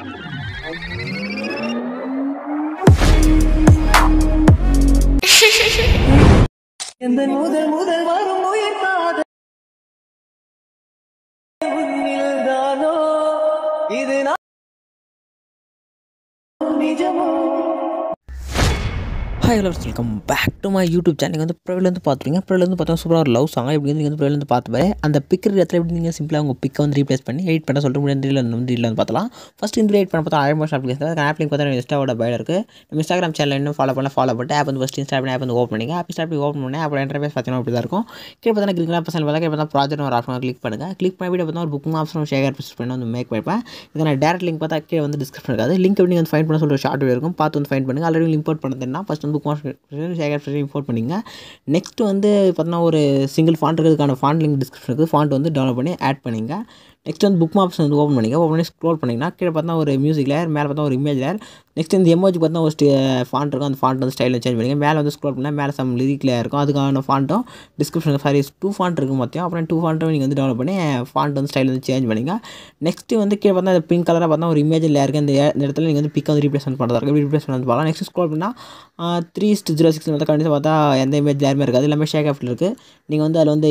எந்த முதல் முதல் வரும் உயிர் காதல் தானோ இது நான் நிஜமோ hi hello welcome back to my YouTube channel வந்து ப்ரவிலேருந்து பார்த்துருங்க வந்து பார்த்தா சூப்பராக ஒரு லவ் சாங் எப்படி வந்து வந்து ப்ரவிலேருந்து பார்த்துப்பாரு அந்த பிக்கிற இடத்துல எப்படி நீங்கள் சிம்பிளாக உங்கள் பிக்கை வந்து ரீப்ளேஸ் பண்ணி எடிட் பண்ண சொல்லிட்டு முடியாது ரீல் வந்து ரீல் வந்து பார்த்தலாம் ஃபஸ்ட் இந்த எடிட் பண்ண பார்த்தா ஆயிரம் ஆப் அப்ளிகேஷன் அந்த பார்த்தா இன்ஸ்டாவோட பயில இருக்கு நம்ம இன்ஸ்டாகிராம் சேனல் இன்னும் ஃபாலோ பண்ணலாம் ஃபாலோ பண்ணிட்டு ஆப் வந்து ஃபஸ்ட் இன்ஸ்டாகிராம் ஆப் வந்து ஓப்பன் பண்ணி ஆப் ஸ்டாப் ஓப்பன் பண்ணி அப்புறம் இன்டர்ஃபேஸ் பார்த்தீங்கன்னா அப்படி தான் இருக்கும் கீழே பார்த்தா கிளிக் பசங்க பார்த்தா கீழே பார்த்தா ப்ராஜெக்ட் ஒரு ஆப்ஷன் கிளிக் பண்ணுங்கள் கிளிக் பண்ணி வீடியோ பார்த்தா ஒரு புக் ஆப்ஷன் ஷேர் பிஸ்ட் பண்ணி வந்து மேக் பண்ணிப்பேன் இதை நான் டேரக்ட் லிங்க் பார்த்தா கீழே வந்து டிஸ்கிரிப்ஷன் இருக்காது லிங்க் எப்படி நீங்கள் வந்து ஃபைன் பண்ண சொல்லிட்டு ஷார்ட் வீடியோ இருக்கும் பார்த்து வந்து ஃபைன் பண்ணுங்கள் ஆல்ரெடி இம்போர்ட் பண்ணதுன்னா ஃபஸ்ட் வந்து ஃபேஸ்புக் ஷேகர் ஃப்ரெஷ் இம்போர்ட் பண்ணிங்க நெக்ஸ்ட் வந்து பார்த்தீங்கன்னா ஒரு சிங்கிள் ஃபாண்ட் இருக்கிறதுக்கான ஃபாண்ட் லிங்க் டிஸ்கிரிப்ஷன் இருக்குது ஃபாண்ட் வந்து டெவலப் பண்ணி ஆட் பண்ணிங்க நெக்ஸ்ட் வந்து புக் மாப்ஸ் வந்து ஓப்பன் பண்ணிக்க ஓப்பன் பண்ணி ஸ்க்ரோல் பண்ணிங்கன்னா கீழே பார்த்தா ஒரு மியூசிக் லேயர் மேலே பார்த்தா ஒரு இமேஜ் லேயர் நெக்ஸ்ட் இந்த எமோஜி பார்த்தா ஒரு ஃபாண்ட் இருக்கும் அந்த ஃபாண்ட் வந்து ஸ்டைலில் சேஞ்ச் பண்ணிங்க மேலே வந்து ஸ்க்ரோல் பண்ணால் மேலே சம் லேயர் இருக்கும் அதுக்கான ஃபாண்ட்டும் டிஸ்கிரிப்ஷன் சாரி டூ ஃபாண்ட் இருக்கும் மொத்தம் அப்புறம் டூ ஃபாண்ட்டும் நீங்கள் வந்து டெவலப் பண்ணி ஃபாண்ட் வந்து ஸ்டைல் வந்து சேஞ்ச் பண்ணிங்க நெக்ஸ்ட்டு வந்து கீழே பார்த்தா அந்த பிங்க் கலராக பார்த்தா ஒரு இமேஜ் லேயர் இருக்குது இந்த இடத்துல நீங்கள் வந்து பிக் வந்து ரீப்ளேஸ்மெண்ட் பண்ணுறதா இருக்கும் ரீப்ளேஸ் வந்து பார்க்கலாம் நெக்ஸ்ட் ஸ்க்ரோல் பண்ணால் த்ரீ சிக்ஸ் ஜீரோ சிக்ஸ் வந்து கண்டிப்பாக பார்த்தா எந்த இமேஜ் யாருமே இருக்காது எல்லாமே ஷேக் ஆஃப்ட் இருக்குது நீங்கள் வந்து அதில் வந்து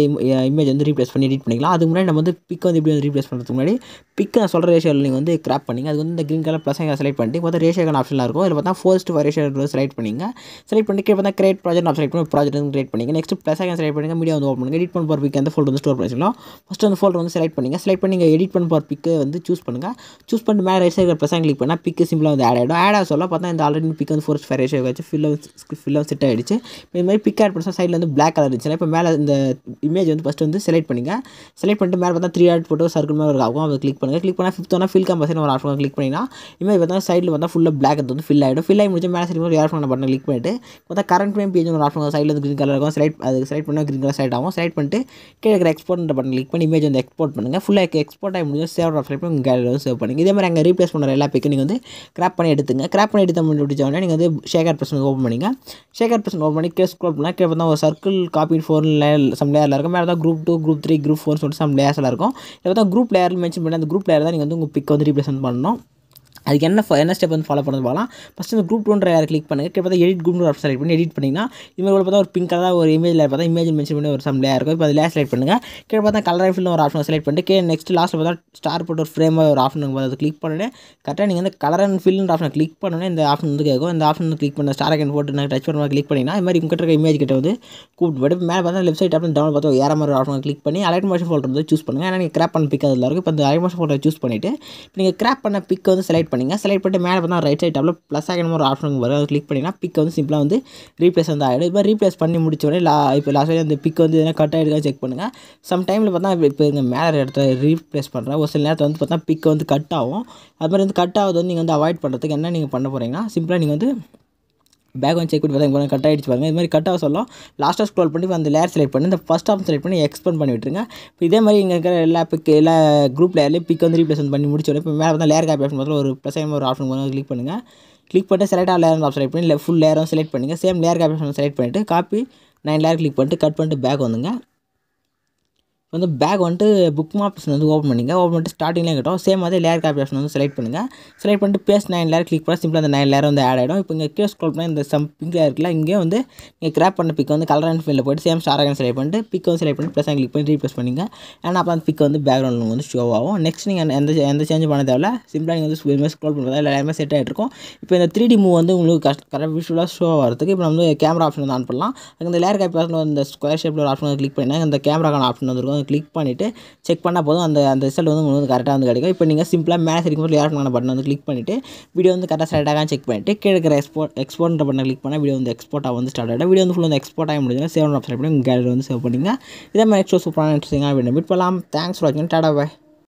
இமேஜ் வந்து ரீப்ளேஸ் பண்ணி எடிட் பண்ணிக்கலாம் அதுக்கு முன்னாடி நம்ம வந்து பிக் வந்து இப்படி வந்து ரீப்ளேஸ் பேஸ் பண்ணுறதுக்கு முன்னாடி பிக் நான் சொல்கிற ரேஷியோவில் நீங்கள் வந்து கிராப் பண்ணிங்க அது வந்து இந்த க்ரீன் கலர் ப்ளஸ்ஸாக செலக்ட் பண்ணிட்டு பார்த்தா ரேஷியோக்கான ஆப்ஷனாக இருக்கும் இதில் பார்த்தா ஃபோர்ஸ்ட் டூ ரேஷியோ செலக்ட் பண்ணிங்க செலக்ட் பண்ணி கீழே பார்த்தா கிரேட் ப்ராஜெக்ட் செலக்ட் பண்ணி ப்ராஜெக்ட் வந்து கிரேட் பண்ணிங்க நெக்ஸ்ட் ப்ளஸ் செலக்ட் பண்ணுங்கள் மீடியா வந்து ஓப்பன் பண்ணுங்கள் எடிட் பண்ண போகிற பிக் அந்த ஃபோல்டர் வந்து ஸ்டோர் பண்ணிக்கலாம் ஃபஸ்ட்டு அந்த ஃபோல்டர் வந்து செலக்ட் பண்ணிங்க செலக்ட் பண்ணி நீங்கள் எடிட் பண்ண போகிற பிக்கு வந்து சூஸ் பண்ணுங்கள் சூஸ் பண்ணி மேலே ரேஷியோ சைடில் ப்ளஸ் கிளிக் பண்ணால் பிக்கு சிம்பிளாக வந்து ஆட் ஆகிடும் ஆட் ஆக சொல்ல பார்த்தா இந்த ஆல்ரெடி பிக் வந்து ஃபோர்ஸ் ஃபைவ் ரேஷியோ வச்சு ஃபில் ஃபில்லாக செட் ஆகிடுச்சு இது மாதிரி பிக் ஆட் பண்ணால் சைடில் வந்து பிளாக் கலர் இருந்துச்சுன்னா இப்போ மேலே இந்த இமேஜ் வந்து ஃபஸ்ட் வந்து செலக்ட் பண்ணிங்க செலக்ட் பண்ணிட்டு மேலே பார்த்தா த்ரீ ஆட் போட்டு சர்க்கிள் அதுக்கு மேலே ஒரு ஆகும் அதை கிளிக் பண்ணுங்கள் கிளிக் பண்ணால் ஃபிஃப்த் ஆனால் ஃபில் கம்பல்சரி ஒரு ஆஃப் கிளிக் பண்ணிங்கன்னா இனிமேல் பார்த்தா சைடில் பார்த்தா ஃபுல்லாக பிளாக் வந்து ஃபில் ஆகிடும் ஃபில் ஆகி முடிச்சு மேலே சரி ஒரு ஏர் பண்ண பட்டன் கிளிக் பண்ணிட்டு பார்த்தா கரண்ட் ஃப்ரேம் பேஜ் ஒரு ஆஃப் சைடில் வந்து க்ரீன் கலர் இருக்கும் செலக்ட் அது செலக்ட் பண்ணால் க்ரீன் கலர் செலக்ட் ஆகும் செலக்ட் பண்ணிட்டு கேட்குற எக்ஸ்போர்ட் பட்டன் கிளிக் பண்ணி இமேஜ் வந்து எக்ஸ்போர்ட் பண்ணுங்கள் ஃபுல்லாக எக்ஸ்போர்ட் ஆகி முடிஞ்சு சேவ் ஆஃப் உங்கள் கேலரி வந்து சேவ் பண்ணுங்கள் இதே மாதிரி அங்கே ரீப்ளேஸ் பண்ணுற எல்லா பிக்கும் நீங்கள் வந்து கிராப் பண்ணி எடுத்துங்க கிராப் பண்ணி எடுத்த முடிச்சவொடனே நீங்கள் வந்து ஷேகர் பர்சன் ஓப்பன் பண்ணிங்க ஷேகர் பர்சன் ஓப்பன் பண்ணி கேஸ் ஸ்க்ரோல் பண்ணால் கேட்பா ஒரு சர்க்கிள் காப்பி ஃபோர் சம் லேயரில் இருக்கும் மேலே தான் குரூப் டூ குரூப் த்ரீ குரூப் ஃபோர்னு சொல்லிட்டு சம் லேயர்ஸ்லாம் இருக்கும் இப்போ தான் குரூப் குரூப் லேயரில் மென்ஷன் பண்ணி அந்த குரூப் லேயர் தான் நீங்கள் வந்து உங்கள் பிக் வந்து ரீப்ளேஸ் பண்ணணும் அதுக்கு என்ன என்ன ஸ்டெப் வந்து ஃபாலோ பண்ணுறது போகலாம் ஃபஸ்ட்டு இந்த குரூப் டூன்ற யாரை கிளிக் பண்ணுங்கள் கிட்ட பார்த்தா எடிட் குரூப் ஆப்ஷன் செலக்ட் பண்ணி எடிட் பண்ணிங்கன்னா இவங்க பார்த்தா ஒரு பிங்க் கலராக ஒரு இமேஜில் பார்த்தா இமேஜ் மென்ஷன் பண்ணி ஒரு சம் லேயர் இருக்கும் இப்போ அதில் செலக்ட் பண்ணுங்கள் கிட்ட பார்த்தா கலர் ஃபில்னு ஒரு ஆப்ஷன் செலக்ட் பண்ணிட்டு கே நெக்ஸ்ட் லாஸ்ட்டில் பார்த்தா ஸ்டார் போட்டு ஒரு ஃப்ரேம் ஒரு ஆப்ஷன் பார்த்து அதை கிளிக் பண்ணிட்டு கரெக்டாக நீங்கள் வந்து கலர் அண்ட் ஃபில்ன்ற ஆப்ஷன் கிளிக் பண்ணுனே இந்த ஆப்ஷன் வந்து கேட்கும் இந்த ஆப்ஷன் கிளிக் பண்ண ஸ்டார் அக்கன் போட்டு நான் டச் பண்ணுற கிளிக் பண்ணிங்கன்னா இது மாதிரி இருக்க இமேஜ் கிட்ட வந்து கூப்பிட்டு போய்ட்டு மேலே பார்த்தா லெஃப்ட் சைட் ஆப்ஷன் டவுன் பார்த்தா ஏற மாதிரி ஆப்ஷன் கிளிக் பண்ணி அலைட் மோஷன் ஃபோட்டோ வந்து சூஸ் பண்ணுங்கள் ஏன்னா நீங்கள் கிராப் பண்ண பிக் அதில் இருக்கும் இப்போ இந்த அலைட் மோஷன் ஃபோட்டோ சூஸ் பண்ணிவிட்டு நீங்கள் கிராப் பண்ண பிக் வந்து செலக்ட் பண்ணி பண்ணிங்கன்னா செலக்ட் பண்ணிட்டு மேலே பார்த்தா ரைட் சைட் டாப்பில் ப்ளஸ் ஆகணும் ஒரு ஆப்ஷன் வரும் அதை கிளிக் பண்ணிங்கன்னா பிக் வந்து சிம்பிளாக வந்து ரீப்ளேஸ் வந்து ஆகிடும் இப்போ ரீப்ளேஸ் பண்ணி முடிச்ச உடனே லா இப்போ லாஸ்ட் வரைக்கும் அந்த பிக் வந்து எதனா கட் ஆகிடுக்கா செக் பண்ணுங்கள் சம் டைமில் பார்த்தா இப்போ இந்த மேலே இடத்துல ரீப்ளேஸ் பண்ணுறேன் ஒரு சில நேரத்தில் வந்து பார்த்தா பிக் வந்து கட் ஆகும் அது மாதிரி வந்து கட் ஆகுது வந்து நீங்கள் வந்து அவாய்ட் பண்ணுறதுக்கு என்ன நீங்கள் பண்ண போகிறீங்கன்னா சிம்பிளாக நீங்கள் வந்து பேக் வந்து செக் பண்ணி பார்த்தா கட் ஆகிடுச்சு பாருங்கள் இது மாதிரி கட் ஆக சொல்லலாம் லாஸ்ட்டாக ஸ்க்ரோல் பண்ணி அந்த லேர் செலக்ட் பண்ணி இந்த ஃபஸ்ட் ஆஃப் செலக்ட் பண்ணி எக்ஸ்பெண்ட் பண்ணி விட்டுருங்க இப்போ இதே மாதிரி இங்கே இருக்கிற எல்லா பிக் எல்லா குரூப் லேர்லேயும் பிக் வந்து ரீப்ளேஸ் பண்ணி முடிச்சோடனே இப்போ மேலே வந்து லேர் காப்பி ஆப்ஷன் பார்த்து ஒரு ப்ளஸ் ஒரு ஆப்ஷன் கொஞ்சம் கிளிக் பண்ணுங்கள் கிளிக் பண்ணிட்டு செலக்ட் ஆ லேர் ஆப்ஷன் செலக்ட் பண்ணி ஃபுல் லேரும் செலக்ட் பண்ணுங்கள் same layer copy option select பண்ணிவிட்டு காப்பி நைன் லேர் கிளிக் பண்ணிட்டு கட் பண்ணிட்டு பேக் வந்துங்க வந்து பேக் வந்துட்டு புக் ஆப்ஷன் வந்து ஓப்பன் பண்ணிங்க ஓப்பன் பண்ணிட்டு ஸ்டார்டிங்லேயே கேட்டோம் சேம் அதே லேயர் காப்பி ஆப்ஷன் வந்து செலக்ட் பண்ணுங்கள் செலக்ட் பண்ணிட்டு பேஸ் நைன் லேயர் கிளிக் பண்ணால் சிம்பிளாக அந்த நைன் லேயர் வந்து ஆட் ஆகிடும் இப்போ இங்கே கீழே ஸ்க்ரோல் பண்ணால் இந்த சம் பிங்க் லேயர் இருக்குல்ல இங்கே வந்து நீங்கள் கிராப் பண்ண பிக் வந்து கலர் அண்ட் ஃபீல்டில் போய்ட்டு சேம் ஸ்டார் செலக்ட் பண்ணிட்டு பிக் வந்து செலக்ட் பண்ணி ப்ளஸ் கிளிக் பண்ணி ரீப்ளேஸ் பண்ணிங்க ஏன்னா அப்போ அந்த பிக் வந்து பேக்ரவுண்ட் வந்து ஷோ ஆகும் நெக்ஸ்ட் நீங்கள் எந்த எந்த சேஞ்ச் பண்ண தேவை சிம்பிளாக நீங்கள் வந்து இதுமாதிரி ஸ்க்ரோல் பண்ணுறது எல்லாமே செட் ஆகிட்டு இப்போ இந்த த்ரீ டி மூவ் வந்து உங்களுக்கு கஷ்ட கரெக்ட் விஷுவலாக ஷோ ஆகிறதுக்கு இப்போ நம்ம வந்து கேமரா ஆப்ஷன் வந்து ஆன் பண்ணலாம் அந்த லேயர் காப்பி ஆப்ஷன் இந்த ஸ்கொயர் ஷேப்பில் ஒரு ஆப்ஷன் கிளிக் பண்ணிங்கன்னா இந்த கேமராக்கான ஆப்ஷன் வந்துருக்கும் போதும் கிளிக் பண்ணிவிட்டு செக் பண்ணால் போதும் அந்த அந்த ரிசல்ட் வந்து உங்களுக்கு கரெக்டாக வந்து கிடைக்கும் இப்போ நீங்கள் சிம்பிளாக மேலே இருக்கும்போது லேட் பண்ண பட்டன் வந்து கிளிக் பண்ணிவிட்டு வீடியோ வந்து கரெக்டாக ஸ்டார்ட் ஆகாமல் செக் பண்ணிவிட்டு கீழே எக்ஸ்போர்ட் எக்ஸ்போர்ட் எக்ஸ்போர்ட்ன்ற பட்டன் கிளிக் பண்ணால் வீடியோ வந்து எக்ஸ்போர்ட்டாக வந்து ஸ்டார்ட் ஆகிடும் வீடியோ வந்து ஃபுல்லாக வந்து எக்ஸ்போர்ட் ஆக முடியும் சேவ் ஆப்ஷன் எப்படி உங்கள் கேலரி வந்து சேவ் பண்ணிங்க இதே மாதிரி எக்ஸ்ட்ரா சூப்பரான இன்ட்ரெஸ்டிங்காக வேண்டும் மீட் பண்ணலாம் தேங்க்ஸ் ஃபார் வாட்சிங் டாடா பாய்